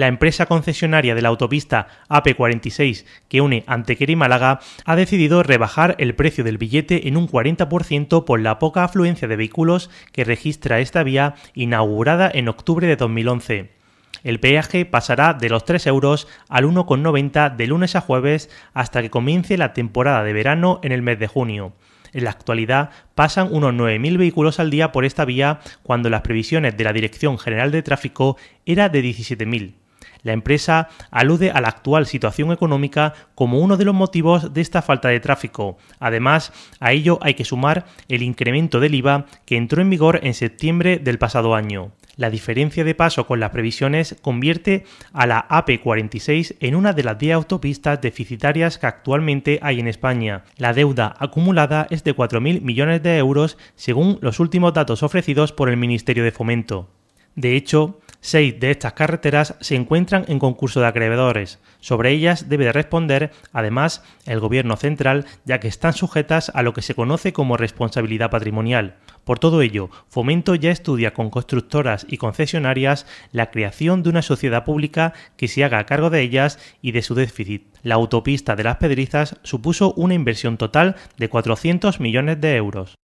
la empresa concesionaria de la autopista AP46 que une Antequera y Málaga ha decidido rebajar el precio del billete en un 40% por la poca afluencia de vehículos que registra esta vía inaugurada en octubre de 2011. El peaje pasará de los 3 euros al 1,90 de lunes a jueves hasta que comience la temporada de verano en el mes de junio. En la actualidad pasan unos 9.000 vehículos al día por esta vía cuando las previsiones de la Dirección General de Tráfico era de 17.000. La empresa alude a la actual situación económica como uno de los motivos de esta falta de tráfico. Además, a ello hay que sumar el incremento del IVA que entró en vigor en septiembre del pasado año. La diferencia de paso con las previsiones convierte a la AP46 en una de las 10 autopistas deficitarias que actualmente hay en España. La deuda acumulada es de 4.000 millones de euros según los últimos datos ofrecidos por el Ministerio de Fomento. De hecho, Seis de estas carreteras se encuentran en concurso de acreedores. Sobre ellas debe de responder, además, el Gobierno central, ya que están sujetas a lo que se conoce como responsabilidad patrimonial. Por todo ello, Fomento ya estudia con constructoras y concesionarias la creación de una sociedad pública que se haga cargo de ellas y de su déficit. La autopista de las Pedrizas supuso una inversión total de 400 millones de euros.